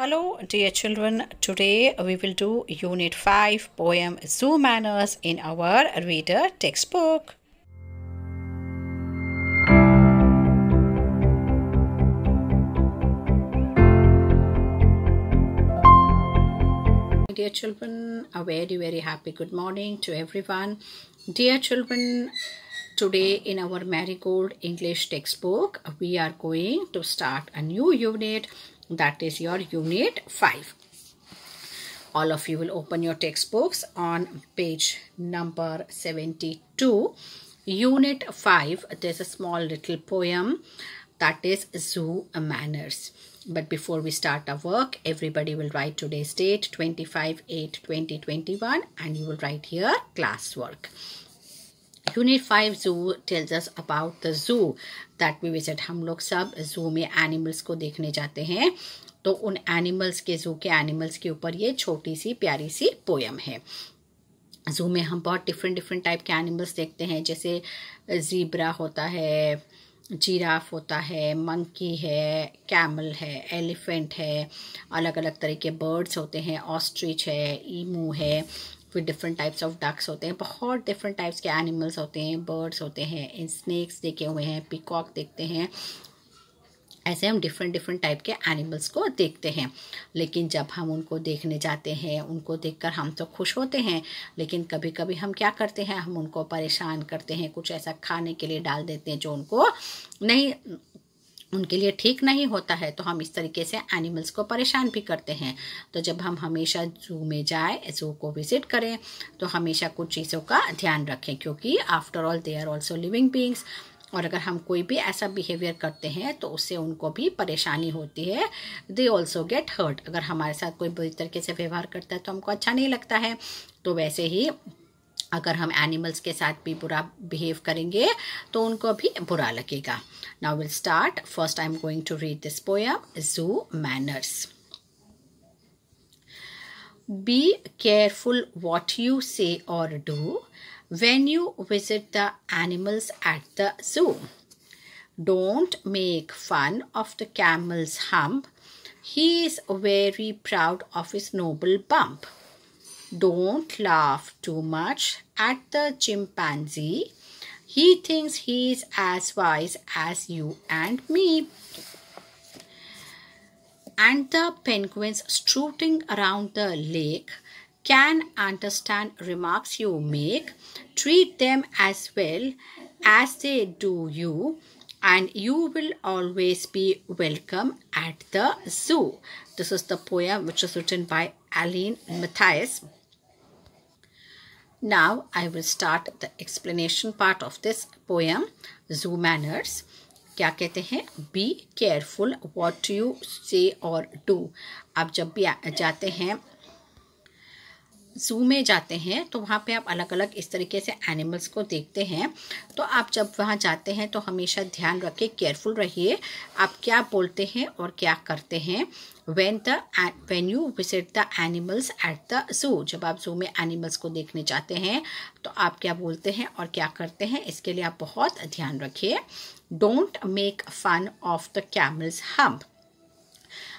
Hello dear children, today we will do Unit 5 poem Zoo Manners in our reader textbook. Dear children, a very very happy good morning to everyone. Dear children, Today in our Marigold English textbook, we are going to start a new unit that is your unit 5. All of you will open your textbooks on page number 72. Unit 5, there's a small little poem that is zoo manners. But before we start our work, everybody will write today's date 25 8 2021 and you will write here classwork. Unit five zoo tells us about the zoo that we visit हम लोग सब जू में animals को देखने जाते हैं तो उन एनिमल्स के जू के एनिमल्स के ऊपर ये छोटी सी प्यारी सी पोयम है जू में हम बहुत डिफरेंट डिफरेंट टाइप के एनिमल्स देखते हैं जैसे जीब्रा होता है जीराफ होता है मंकी है कैमल है एलिफेंट है अलग अलग तरह के बर्ड्स होते हैं ऑस्ट्रिच है ईमू है फिर डिफरेंट टाइप्स ऑफ डक्स होते हैं बहुत डिफरेंट टाइप्स के एनिमल्स होते हैं बर्ड्स होते हैं स्नैक्स देखे हुए हैं पिकॉक देखते हैं ऐसे हम डिफरेंट डिफरेंट टाइप के एनिमल्स को देखते हैं लेकिन जब हम उनको देखने जाते हैं उनको देखकर हम तो खुश होते हैं लेकिन कभी कभी हम क्या करते हैं हम उनको परेशान करते हैं कुछ ऐसा खाने के लिए डाल देते हैं जो उनको नहीं उनके लिए ठीक नहीं होता है तो हम इस तरीके से एनिमल्स को परेशान भी करते हैं तो जब हम हमेशा जू में जाए जू को विजिट करें तो हमेशा कुछ चीज़ों का ध्यान रखें क्योंकि after all they are also living beings और अगर हम कोई भी ऐसा बिहेवियर करते हैं तो उससे उनको भी परेशानी होती है दे ऑल्सो गेट हर्ट अगर हमारे साथ कोई बुरी तरीके से व्यवहार करता है तो हमको अच्छा नहीं लगता है तो वैसे ही अगर हम एनिमल्स के साथ भी बुरा बिहेव करेंगे तो उनको भी बुरा लगेगा now will start first I am going to read this poem zoo manners be careful what you say और do when you visit the animals at the zoo. Don't make fun of the camel's hump. He is very proud of his noble bump. Don't laugh too much at the chimpanzee. He thinks he is as wise as you and me. And the penguins strutting around the lake can understand remarks you make. Treat them as well as they do you and you will always be welcome at the zoo. This is the poem which is written by Aline Matthias. Now I will start the explanation part of this poem Zoo Manners. क्या कहते हैं B careful what you say और do आप जब भी जाते हैं zoo में जाते हैं तो वहाँ पे आप अलग अलग इस तरीके से एनिमल्स को देखते हैं तो आप जब वहाँ जाते हैं तो हमेशा ध्यान रखें केयरफुल रहिए आप क्या बोलते हैं और क्या करते हैं when the when you visit the animals at the zoo जब आप जू में एनिमल्स को देखने जाते हैं तो आप क्या बोलते हैं और क्या करते हैं इसके लिए आप बहुत ध्यान रखिए don't make fun of the camel's hump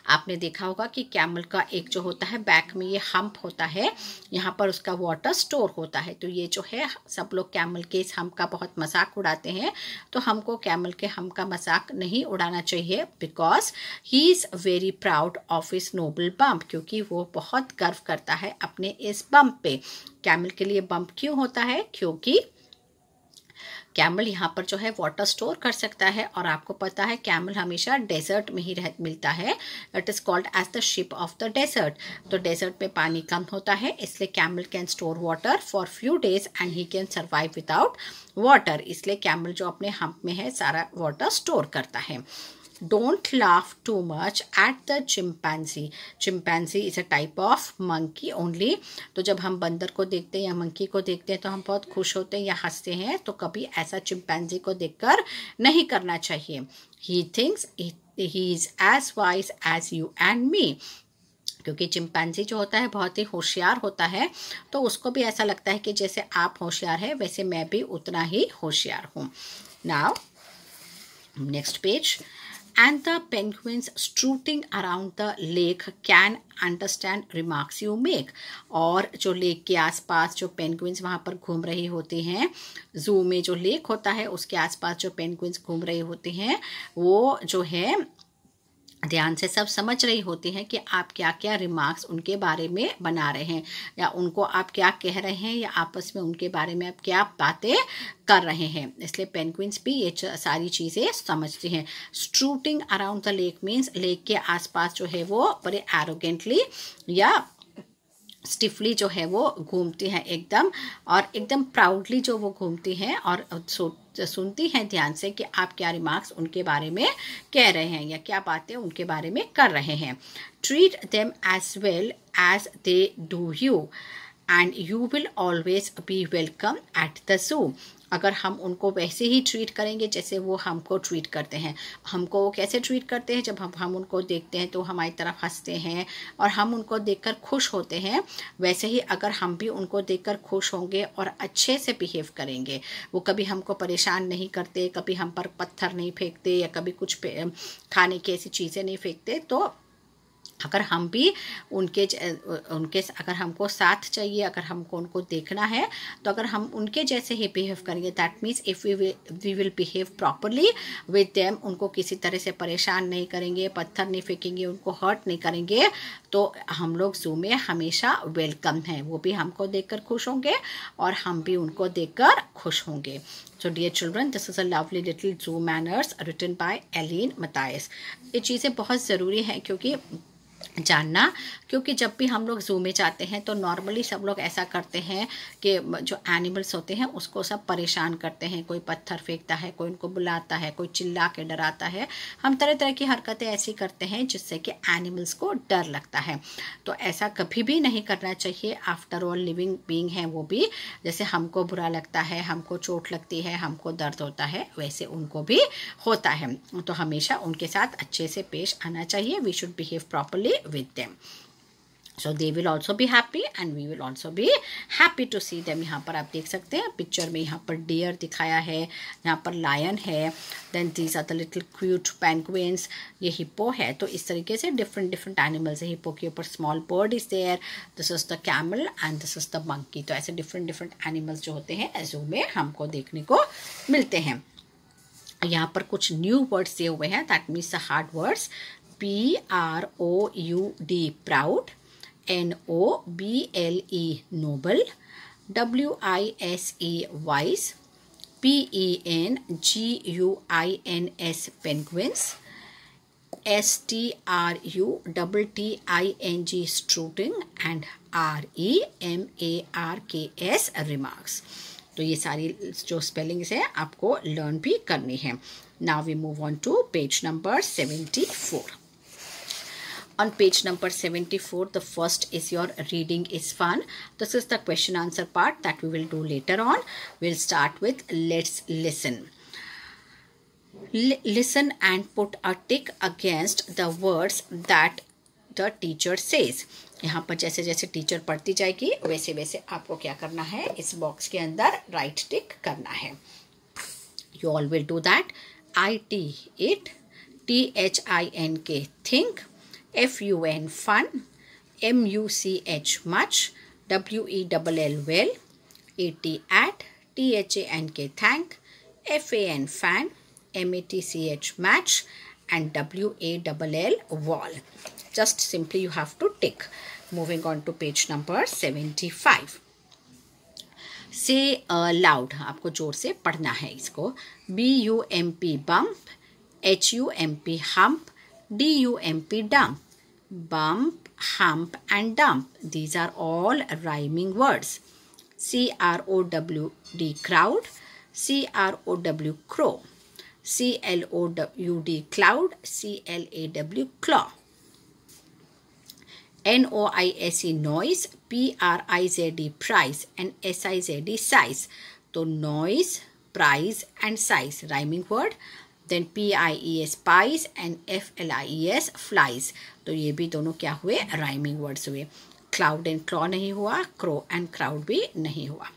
आपने देखा होगा कि कैमल का एक जो होता है बैक में ये हम्प होता है यहाँ पर उसका वाटर स्टोर होता है तो ये जो है सब लोग कैमल के इस हम्प का बहुत मजाक उड़ाते हैं तो हमको कैमल के हम का मजाक नहीं उड़ाना चाहिए because he is very proud of his noble bump क्योंकि वो बहुत गर्व करता है अपने इस बम्प पे कैमल के लिए बम्प क्यों होता है क्योंकि कैमल यहाँ पर जो है वाटर स्टोर कर सकता है और आपको पता है कैमल हमेशा डेजर्ट में ही रह मिलता है it is called as the ship of the desert तो डेजर्ट में पानी कम होता है इसलिए camel can store water for few days and he can survive without water इसलिए कैमल जो अपने हम्प में है सारा वाटर स्टोर करता है don't laugh too much at the chimpanzee chimpanzee is a type of monkey only तो जब हम बंदर को देखते हैं या मंकी को देखते हैं तो हम बहुत खुश होते हैं या हंसते हैं तो कभी ऐसा चिंपैंजी को देखकर नहीं करना चाहिए he thinks he is as wise as you and me क्योंकि चिंपैंजी जो होता है बहुत ही होशियार होता है तो उसको भी ऐसा लगता है कि जैसे आप होशियार हैं वैसे मैं भी उतना ही होशियार हूँ now next page and the penguins strutting around the lake can understand remarks you make और जो लेक के आसपास जो पेनग्विंस वहाँ पर घूम रहे होते हैं जू में जो लेक होता है उसके आसपास जो पेनग्विंस घूम रहे होते हैं वो जो है ध्यान से सब समझ रही होती हैं कि आप क्या क्या रिमार्क्स उनके बारे में बना रहे हैं या उनको आप क्या कह रहे हैं या आपस में उनके बारे में आप क्या बातें कर रहे हैं इसलिए पेनक्विंस भी ये सारी चीज़ें समझती हैं strutting around the lake means lake के आसपास जो है वो बड़े एरोगेंटली या स्टिफली जो है वो घूमती हैं एकदम और एकदम प्राउडली जो वो घूमती हैं और सुनती हैं ध्यान से कि आप क्या रिमार्क्स उनके बारे में कह रहे हैं या क्या बातें उनके बारे में कर रहे हैं treat them as well as they do you and you will always be welcome at the zoo अगर हम उनको वैसे ही ट्रीट करेंगे जैसे वो हमको ट्रीट करते हैं हमको वो कैसे ट्रीट करते हैं जब हम हम उनको देखते हैं तो हमारी तरफ हंसते हैं और हम उनको देखकर खुश होते हैं वैसे ही अगर हम भी उनको देखकर खुश होंगे और अच्छे से बिहेव करेंगे वो कभी हमको परेशान नहीं करते कभी हम पर पत्थर नहीं फेंकते या कभी कुछ खाने की ऐसी चीज़ें नहीं फेंकते तो अगर हम भी उनके उनके अगर हमको साथ चाहिए अगर हमको उनको देखना है तो अगर हम उनके जैसे ही बिहेव करेंगे that means if we we will behave properly with them उनको किसी तरह से परेशान नहीं करेंगे पत्थर नहीं फेंकेंगे उनको हर्ट नहीं करेंगे तो हम लोग जू में हमेशा वेलकम हैं वो भी हमको देखकर खुश होंगे और हम भी उनको देखकर खुश होंगे so dear children this is a lovely little zoo manners written by Ellen Mathias ये चीज़ें बहुत ज़रूरी हैं क्योंकि जानना क्योंकि जब भी हम लोग जू में जाते हैं तो नॉर्मली सब लोग ऐसा करते हैं कि जो एनिमल्स होते हैं उसको सब परेशान करते हैं कोई पत्थर फेंकता है कोई उनको बुलाता है कोई चिल्ला के डराता है हम तरह तरह की हरकतें ऐसी करते हैं जिससे कि एनिमल्स को डर लगता है तो ऐसा कभी भी नहीं करना चाहिए आफ्टर ऑल लिविंग बींग है वो भी जैसे हमको बुरा लगता है हमको चोट लगती है हमको दर्द होता है वैसे उनको भी होता है तो हमेशा उनके साथ अच्छे से पेश आना चाहिए we should behave properly happily with them so they will also भी happy and we will also भी हैप्पी टू सी देम यहाँ पर आप देख सकते हैं पिक्चर में यहाँ पर डियर दिखाया है यहाँ पर लायन है then these are the little cute penguins ये हिप्पो है तो इस तरीके से डिफरेंट डिफरेंट एनिमल्स है हिप्पो के ऊपर small bird is there this is the camel and this is the monkey तो ऐसे डिफरेंट डिफरेंट एनिमल्स जो होते हैं जू में हमको देखने को मिलते हैं यहाँ पर कुछ न्यू वर्ड्स दिए हुए हैं that means the hard words P R O U D proud, N O B L E noble, W I S E wise, P E N G U I N S penguins, S T R U double T I N G Struting and R E M A R K S remarks. तो ये सारी जो spellings है आपको learn भी करनी है now we move on to page number seventy four on page number 74 the first is your reading is fun this is the question answer part that we will do later on we'll start with let's listen L listen and put a tick against the words that the teacher says यहाँ पर जैसे जैसे teacher पढ़ती जाएगी वैसे वैसे आपको क्या करना है इस बॉक्स के अंदर राइट टिक करना है you all will do that I T it T H I N K think F-U-N, fun, M-U-C-H, much, W-E-L-L, well, A-T, at, T-H-A-N-K, thank, F-A-N, fan, M-A-T-C-H, match, and W-A-L-L, wall. Just simply you have to tick. Moving on to page number 75. Say loud uh, आपको ज़ोर से पढ़ना है इसको bump, H U M P hump. D-U-M-P, dump. Bump, hump and dump. These are all rhyming words. C-R-O-W-D, crowd. C-R-O-W, crow. C-L-O-W-D, cloud. C-L-A-W, claw. N-O-I-S-E, noise. P-R-I-Z-D, price. And S-I-Z-D, size. So, noise, price and size. Rhyming word. Then P I E S pies and F L I E S flies तो ये भी दोनों क्या हुए rhyming words हुए cloud and crow नहीं हुआ crow and crowd भी नहीं हुआ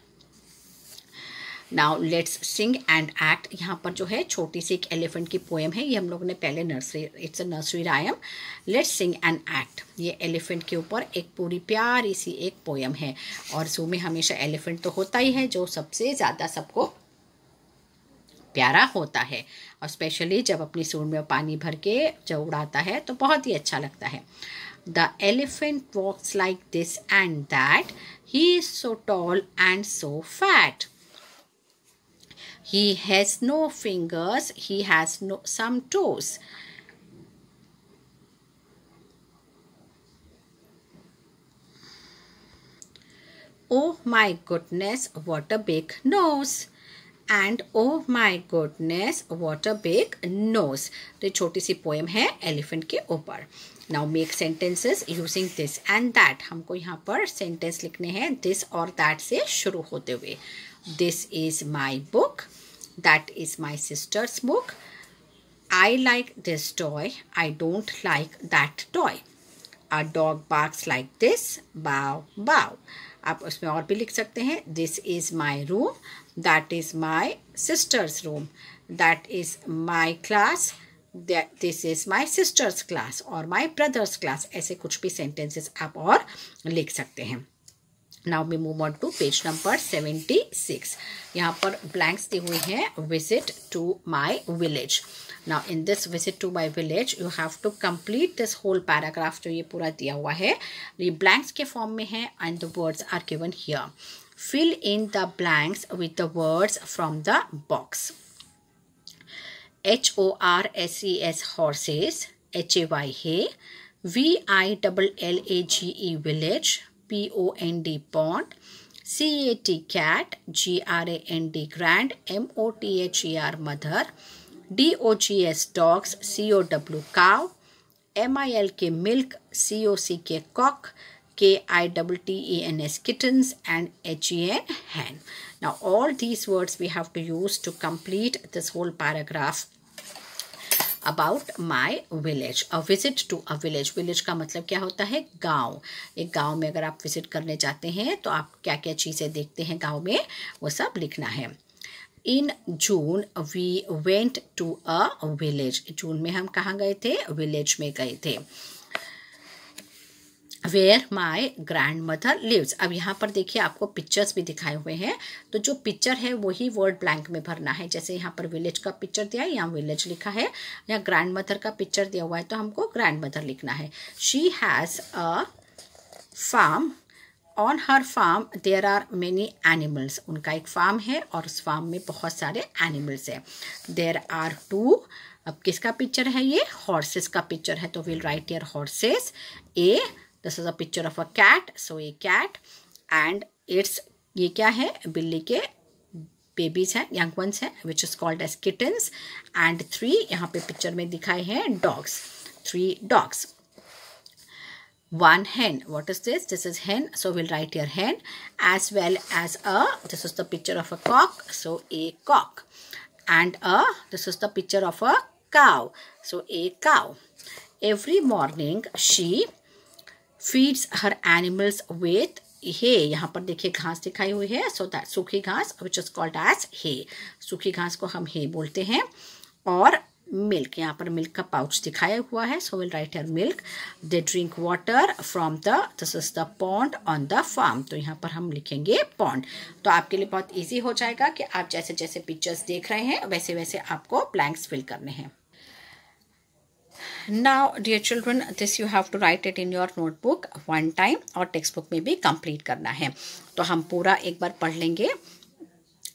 now let's sing and act यहाँ पर जो है छोटी सी एक एलिफेंट की पोएम है ये हम लोगों ने पहले nursery it's a nursery rhyme let's sing and act ये एलिफेंट के ऊपर एक पूरी प्यारी सी एक पोएम है और जू में हमेशा एलिफेंट तो होता ही है जो सबसे ज़्यादा सबको प्यारा होता है और स्पेशली जब अपनी सूंड में पानी भर के जब उड़ाता है तो बहुत ही अच्छा लगता है the elephant walks like this and that he is so tall and so fat he has no fingers he has no some toes Oh my goodness, what a big nose. And oh my goodness what a big nose तो छोटी सी poem है elephant के ऊपर now make sentences using this and that हमको यहाँ पर sentence लिखने हैं दिस और दैट से शुरू होते हुए this is my book that is my sister's book I like this toy I don't like that toy a dog barks like this bow bow आप उसमें और भी लिख सकते हैं this is my room that is my sister's room that is my class this is my sister's class और my brothers class ऐसे कुछ भी सेंटेंसेस आप और लिख सकते हैं now we move on to page number seventy six यहाँ पर ब्लैंक्स दिए हुए हैं visit to my village now in this visit to my village you have to complete this whole paragraph जो ये पूरा दिया हुआ है ये ब्लैंक्स के फॉर्म में है and the words are given here fill in the blanks with the words from the box H O R S E S horses H A Y hay V I double L A G E village P-O-N-D pond, C-A-T cat, G-R-A-N-D grand, M-O-T-H-E-R mother, D-O-G-S dogs, C-O-W cow, M-I-L-K milk, C-O-C-K cock, K-I-T-T-E-N-S kittens and H-E-N hen. Now all these words we have to use to complete this whole paragraph about my village a visit to a village village का मतलब क्या होता है गांव एक गांव में अगर आप विजिट करने जाते हैं तो आप क्या क्या चीज़ें देखते हैं गांव में वो सब लिखना है in June we went to a village June में हम कहाँ गए थे विलेज में गए थे where my grandmother lives अब यहाँ पर देखिए आपको पिक्चर्स भी दिखाए हुए हैं तो जो पिक्चर है वही वर्ड ब्लैंक में भरना है जैसे यहाँ पर विलेज का पिक्चर दिया है यहाँ विलेज लिखा है या ग्रैंड मदर का पिक्चर दिया हुआ है तो हमको ग्रैंड मदर लिखना है she has a farm on her farm there are many animals उनका एक फार्म है और उस फार्म में बहुत सारे एनिमल्स हैं देर आर टू अब किसका पिक्चर है ये हॉर्सेस का पिक्चर है तो will write here horses a this is a picture of a cat so a cat and it's ये क्या है बिल्ली के बेबीज हैं यंग वंस हैं which is called as kittens and three यहाँ पे पिक्चर में दिखाए हैं dogs three dogs one hen what is this this is hen so will write your hen as well as a this is the picture of a cock so a cock and a this is the picture of a cow so a cow every morning she feeds her animals with hay यहाँ पर देखिए घास दिखाई हुई है सो that सूखी घास which is called as hay सूखी घास को हम हे बोलते हैं और मिल्क यहाँ पर मिल्क का पाउच दिखाया हुआ है so will write her milk they drink water from the this is the pond on the farm तो यहाँ पर हम लिखेंगे पॉन्ड तो आपके लिए बहुत इजी हो जाएगा कि आप जैसे जैसे पिक्चर्स देख रहे हैं वैसे वैसे आपको ब्लैंक्स फिल करने हैं now dear children this you have to write it in your notebook one time or textbook book में भी complete करना है तो हम पूरा एक बार पढ़ लेंगे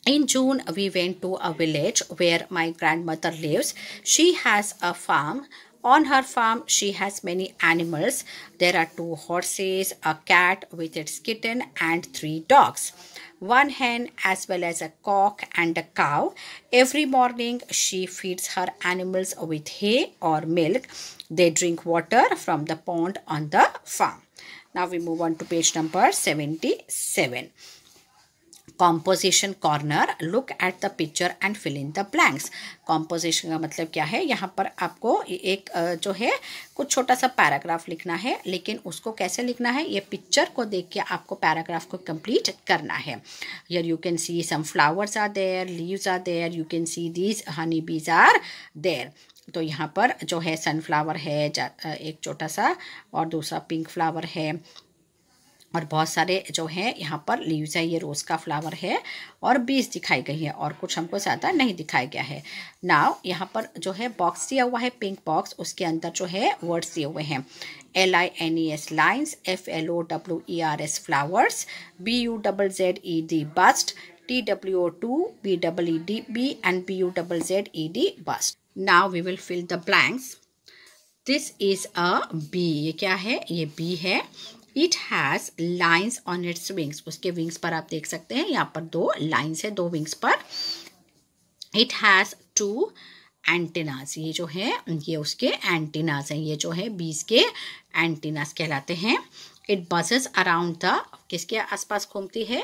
In June, we went to a village where my grandmother lives. She has a farm. On her farm, she has many animals. There are two horses, a cat with its kitten, and three dogs. one hen as well as a cock and a cow. Every morning she feeds her animals with hay or milk. They drink water from the pond on the farm. Now we move on to page number 77. Composition corner look at the picture and fill in the blanks composition का मतलब क्या है यहाँ पर आपको एक जो है कुछ छोटा सा पैराग्राफ लिखना है लेकिन उसको कैसे लिखना है ये पिक्चर को देख के आपको पैराग्राफ को कंप्लीट करना है here you can see some flowers are there leaves are there you can see these honey bees are there तो यहाँ पर जो है सनफ्लावर है एक छोटा सा और दूसरा पिंक फ्लावर है और बहुत सारे जो है यहाँ पर लीव्स है ये रोज़ का फ्लावर है और बीस दिखाई गई है और कुछ हमको ज़्यादा नहीं दिखाया गया है नाव यहाँ पर जो है बॉक्स दिया हुआ है पिंक बॉक्स उसके अंदर जो है वर्ड्स दिए हुए हैं L I N E S lines F L O W E R S flowers B U double Z E D buzzed T W O two B double E D B and B U double Z E D buzzed now we will fill the blanks this is a bee ये क्या है ये bee है it has lines on its wings उसके wings पर आप देख सकते हैं यहाँ पर दो लाइन्स है दो विंग्स पर इट हैज़ टू एंटीनास ये जो है ये उसके एंटीनास हैं ये जो है बीस के एंटीनास कहलाते हैं इट बसेस अराउंड द किसके आसपास घूमती है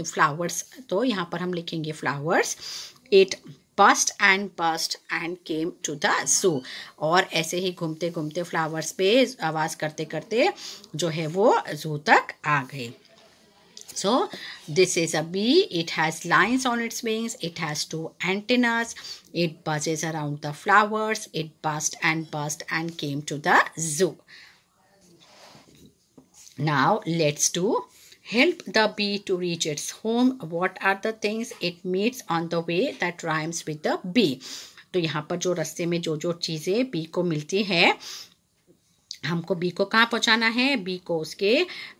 फ्लावर्स तो यहाँ पर हम लिखेंगे flowers it buzzed and buzzed and came to the zoo और ऐसे ही घूमते घूमते फ्लावर्स पे आवाज़ करते करते जो है वो जू तक आ गए so this is a bee it has lines on its wings it has two antennas it buzzes around the flowers it buzzed and buzzed and came to the zoo now let's to Help the bee to reach its home. What are the things it meets on the way that rhymes with the bee? तो यहाँ पर जो रस्ते में जो जो चीज़ें B को मिलती है हमको बी को कहाँ पहुँचाना है बी को उसके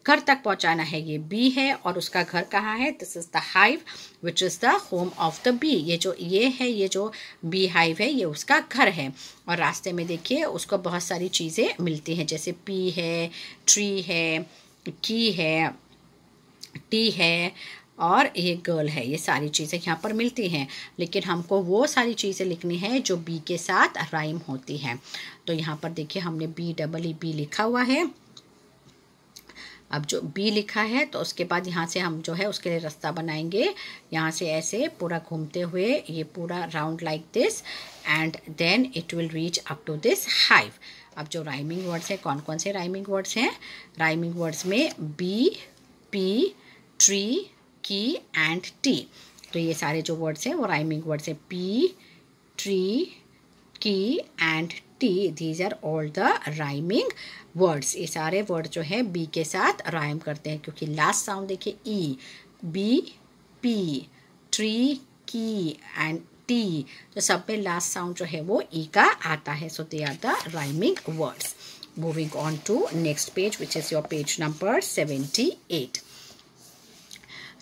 घर तक पहुँचाना है ये बी है और उसका घर कहाँ है this is the hive which is the home of the bee ये जो ये है ये जो बी हाइव है ये उसका घर है और रास्ते में देखिए उसको बहुत सारी चीज़ें मिलती हैं जैसे पी है ट्री है की है टी है और एक गर्ल है ये सारी चीज़ें यहाँ पर मिलती हैं लेकिन हमको वो सारी चीज़ें लिखनी है जो बी के साथ राइम होती हैं तो यहाँ पर देखिए हमने बी डबल ई बी लिखा हुआ है अब जो बी लिखा है तो उसके बाद यहाँ से हम जो है उसके लिए रास्ता बनाएंगे यहाँ से ऐसे पूरा घूमते हुए ये पूरा round like this and then it will reach up to this hive अब जो राइमिंग वर्ड्स हैं कौन कौन से राइमिंग वर्ड्स हैं राइमिंग वर्ड्स में bee pea tree key and tea तो ये सारे जो वर्ड्स हैं वो राइमिंग वर्ड्स हैं pea tree key and tea these are all the rhyming words ये सारे वर्ड जो है बी के साथ राइम करते हैं क्योंकि लास्ट साउंड देखिए E bee pea tree key and tea तो सब में लास्ट साउंड जो है वो ई e का आता है so they are the rhyming words moving on to next page which is your page number seventy eight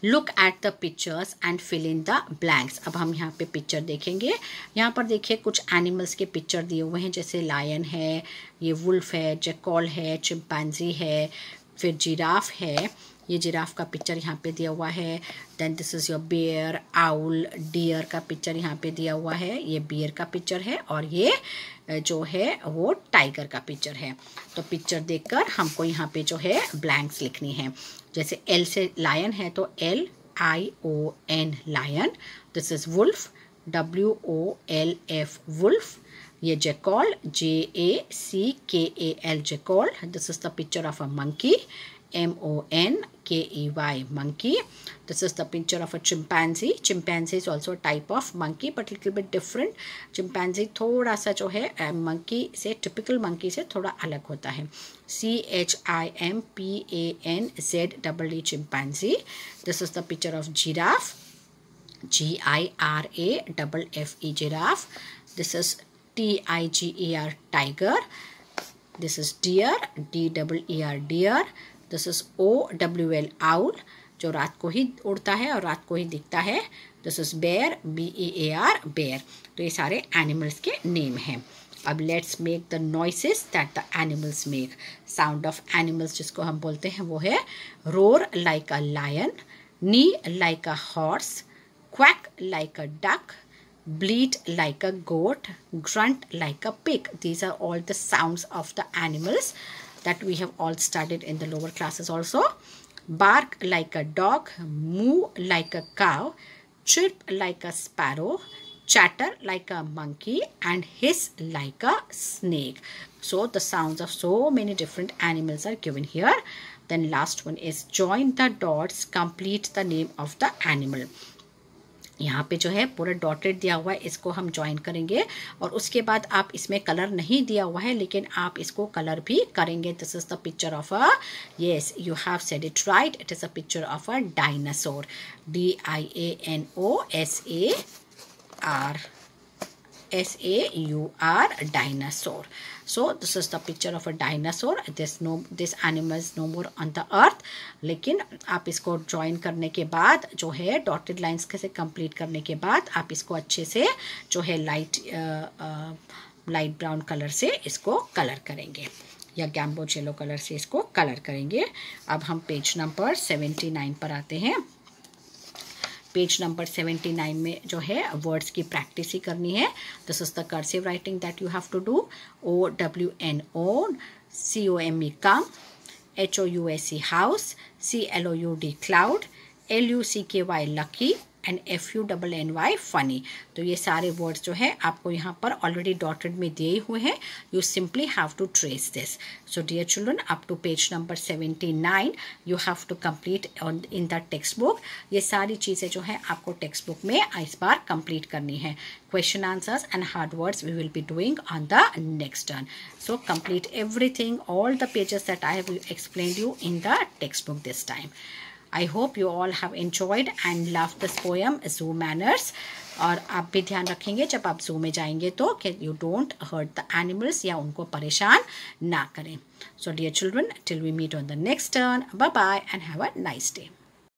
look at the pictures and fill in the blanks अब हम यहाँ पे पिक्चर देखेंगे यहाँ पर देखिए कुछ एनिमल्स के पिक्चर दिए हुए हैं जैसे लायन है ये वुल्फ है जैकॉल है चिंपैंजी है फिर जिराफ है ये जिराफ का पिक्चर यहाँ पे दिया हुआ है then this is your bear owl deer का पिक्चर यहाँ पे दिया हुआ है ये बियर का पिक्चर है और ये जो है वो टाइगर का पिक्चर है तो पिक्चर देखकर हमको यहाँ पे जो है ब्लैंक्स लिखनी है जैसे एल से लायन है तो L I O N lion this is wolf W O L F wolf ये jackal J A C K A L jackal this is the picture of a monkey M O N K-E-Y, monkey. This is the picture of a chimpanzee. Chimpanzee is also a type of monkey but little bit different. Chimpanzee थोड़ा सा जो है monkey से typical monkey से थोड़ा अलग होता है C H I M P A N Z E E chimpanzee. This is the picture of giraffe. G I R A double F E giraffe. This is T I G E R tiger. This is deer. D double E R deer. This is O W L owl जो रात को ही उड़ता है और रात को ही दिखता है this is bear B E A R bear तो ये सारे एनिमल्स के नेम हैं अब let's make the noises that the animals make sound of animals जिसको हम बोलते हैं वो है roar like a lion neigh like a horse quack like a duck bleat like a goat, grunt like a pig. These are all the sounds of the animals that we have all studied in the lower classes also. Bark like a dog, moo like a cow, chirp like a sparrow, chatter like a monkey and hiss like a snake. So the sounds of so many different animals are given here. Then last one is join the dots, complete the name of the animal. यहाँ पे जो है पूरा dotted दिया हुआ है इसको हम ज्वाइन करेंगे और उसके बाद आप इसमें कलर नहीं दिया हुआ है लेकिन आप इसको कलर भी करेंगे this is the picture of a yes you have said it right it is a picture of a dinosaur D I A N O S A R S A U R dinosaur so this is the picture of a dinosaur this no this animal no more on the earth लेकिन आप इसको drawing करने के बाद जो है dotted lines के से कंप्लीट करने के बाद आप इसको अच्छे से जो है लाइट लाइट ब्राउन कलर से इसको कलर करेंगे या गैम्बोज येलो कलर से इसको कलर करेंगे अब हम पेज नंबर सेवेंटी नाइन पर आते हैं पेज नंबर सेवेंटी नाइन में जो है वर्ड्स की प्रैक्टिस ही करनी है this is the cursive writing that you have to do O W N O C O M E come H O U S E house C L O U D cloud L U C K Y lucky and F U double N Y funny तो ये सारे words जो है आपको यहाँ पर already dotted में दिए हुए हैं you simply have to trace this so dear children up to page number seventy nine you have to complete on in the text book ये सारी चीज़ें जो है आपको टेक्स्ट बुक में इस बार कंप्लीट करनी है question answers and hard words we will will doing on the next turn so so complete all the pages that I have explain you in the text book this time I hope you all have enjoyed and love this poem zoo manners और आप भी ध्यान रखेंगे जब आप जू में जाएंगे तो कि you don't hurt the animals या उनको परेशान ना करें so dear children till we meet on the next turn bye bye and have a nice day